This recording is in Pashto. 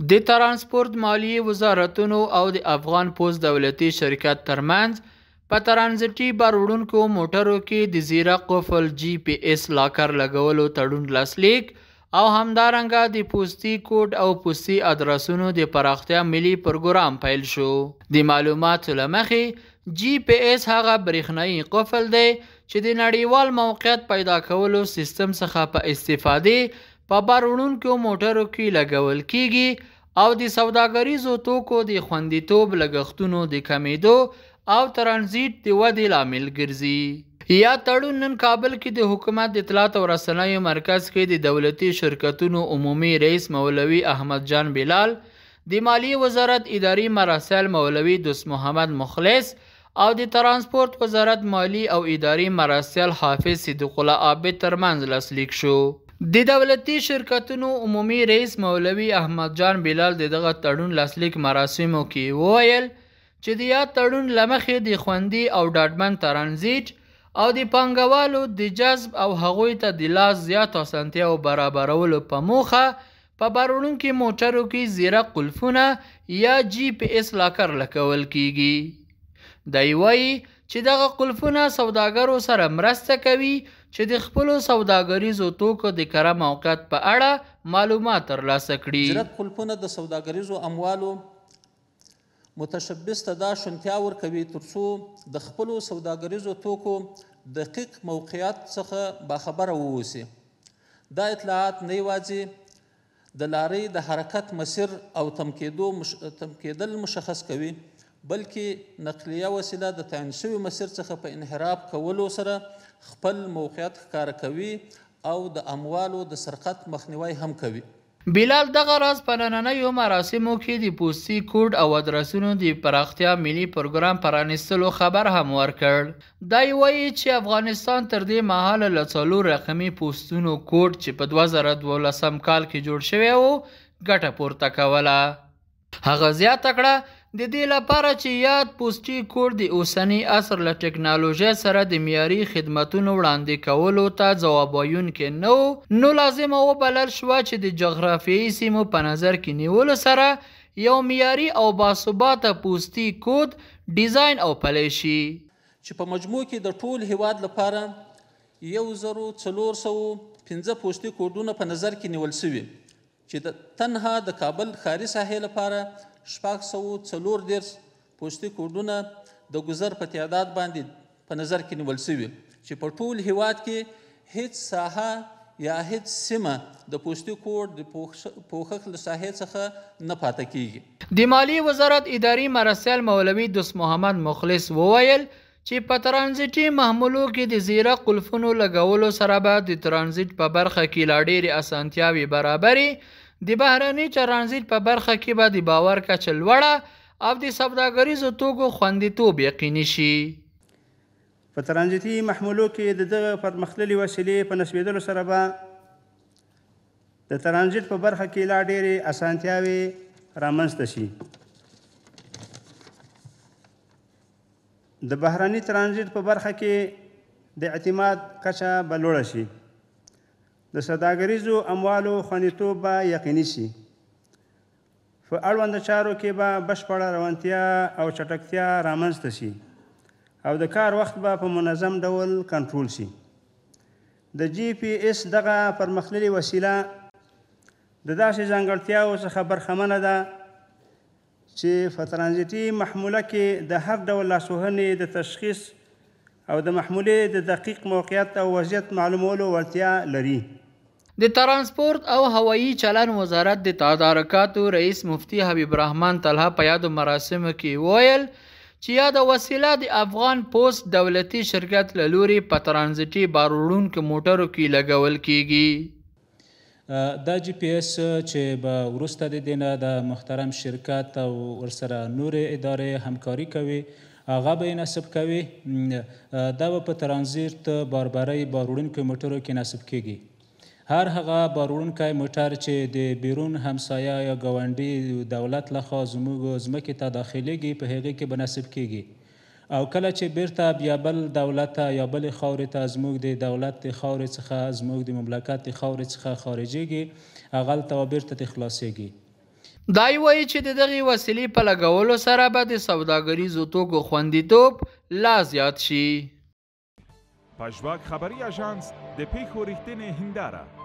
د ترانسپورت مالیې وزارتونو او د افغان پوز دولتي شرکت ترمنځ په ترانزیتي باروړونکو موټرو کې د زیره قفل جی پی ایس لاکر لګولو تړون لاسلیک او همدارنګه د پوستي کوډ او پوستي ادرسونو د پراختیا ملي پروګرام پیل شو د معلوماتو لمخې جی پی ایس هغه برېښنایی قفل دی چې د نړیوال موقعیت پیدا کولو سیستم څخه په استفاده په بار وړونکو موټرو کې لګول کیږي او د سوداګریزو توکو د خوندیتوب لګښتونو د کمیدو او ترانزیت د ودې لامل ګرځي یا تړون نن کابل کې د حکومت د اطلاعات او رسنیو مرکز کې د دولتي شرکتونو عمومي رئیس مولوي احمد جان بلال د مالی وزارت اداري مراسل مولوي دوست محمد مخلص او د ترانسپورت وزارت مالی او اداري مراسل حافظ صدیق الله عابد ترمنځ لاسلیک شو د دولتي شرکتونو عمومي رئیس مولوي احمد جان بلال د دغه تړون لاسلیک مراسمو کې وویل چې د یاد تړون لمخې د خوندي او ډاډمن ترانزیت او د پانګوالو د جذب او هغوی ته د لا زیات اسانتیا او برابرولو په موخه په بارولون کې موټرو کې زیره قلفونه یا جی پی ایس لاکر لکول کیږي دی وایي چې دغه قلفونه سوداګرو سره مرسته کوي چې د خپل سوداګریزو توکو د کره موقعیت په اړه معلومات ترلاسه کړي زیرت قلفونه د سوداګریزو اموالو متشبث ته دا شونتیا ورکوي ترڅو د خپل سوداګریزو توکو دقیق موقعیت څخه باخبره واوسي دا اطلاعات نه یوازې د لارې د حرکت مسیر او تمکیدو مش... تمکیدل مشخص کوي بلکې نقلیه وسیله د تعین شوي مسیر څخه په انحراف کولو سره خپل موقعیت ښکاره کوي او د اموالو د سرقت مخنیوي هم کوي بلال دغه راز په نننیو مراسمو کې د پوستي کوډ او ادرسونو د پراختیا ملي پروګرام پرانیستلو خبر هم ورکړ دا وایي چې افغانستان تر دې مهاله له څلور رقمي پوستونو کوډ چې په 2012 کال کې جوړ شوی و ګټه پورته کوله هغه زیاته کړه د دې لپاره چې یاد پوسټي کوډ د اوسنی عصر له ټکنالوژي سره د معیاري خدماتو وړاندې کولو ته ځواب ویونکې نو نو لازم او بلل شو چې د جغرافیایي سیمو په نظر کې نیول سره یو معیاري او باثباته پوسټي کوډ ډیزاین او پلی شي چې په مجموع کې د ټول هیواد لپاره یو زرو څلور سوه پنځه پوسټي کوډونه په نظر کې نیول شوي چې د تنها د کابل ښاري ساحې لپاره شپږ سوه څلور دېرش پوستي کوډونه د ګذر په تعداد باندې په نظر کې نیول شوي چې په ټول هیواد کې هیڅ ساحه یا هیڅ سیمه د پوستي کوډ د پوښښ له ساحې څخه نه پاتې کیږي د مالی وزارت اداري مرسل مولوي دوست محمد مخلص وویل چې په ترانزیټي محمولو کې د زیره قلفونو لګولو سره به د ترانزیټ په برخه کې لا ډېرې اسانتیاوې برابرې د بهرني ترانزیت په برخه کې به د باور کچه لوړه او د سوداګریزو توکو خوندیتوب یقیني شي په ترانزیتي محمولو کې د دغه پرمختللي وسیلې په نسبیدلو سره به د ترانزیت په برخه کې لا ډېرې اسانتیاوي رامنځته شي د بهرني ترانزیت په برخه کې د اعتماد کچه بلوړه شي د صداګریزو اموالو خوندیتوب به یقیني شي په اړوند چارو کې به بشپړه روانتیا او چټکتیا رامنځته شي او د کار وخت به په منظم ډول کنټرول شي د جی پی ایس دغه پرمختللي وسیله د داسې ځانګړتیاو څخه برخمنه ده چې په ترانزیتي محموله کې د هر ډول لاسوهنې د تشخیص او د محمولې د دقیق موقعیت او وضعیت معلومولو وړتیا لري د ترانسپورت او هوایی چلن وزارت د تدارکاتو رئیس مفتی حبیب رحمان طلحه په یادو مراسمو کې ویل چې یا د وسیله د افغان پوسټ دولتي شرکت له لوري په ترانزیتي باروړونکو موټرو کې لګول کیږي دا جی پی ایس چې به ورسته د دینه د محترم شرکت او ورسره نور ادارې همکاري کوي هغه به یې نصب کوي دا به په ترانزیت باربرۍ باروړونکو موټرو کې نصب کیږي هر هغه باروړونکی موټر چې د بیرون همسایه یا ګاونډي دولت لخوا زموږ ځمکې ته داخلیږي په هغې کې به نصب کیږي او کله چې بیرته بیا بل دولت یا بل خاورې ته زموږ د دولت د خاورې څخه زموږ د مملکت د خاورې څخه خارجیږي هغلته به بیرته ترې خلاصیږي دای وایي چې د دغې وسیلې په لګولو سره به د سوداګریزو توکو خوندیتوب لا زیات شي پژواک خبری آژانس د پیښو ریښتینې هنداره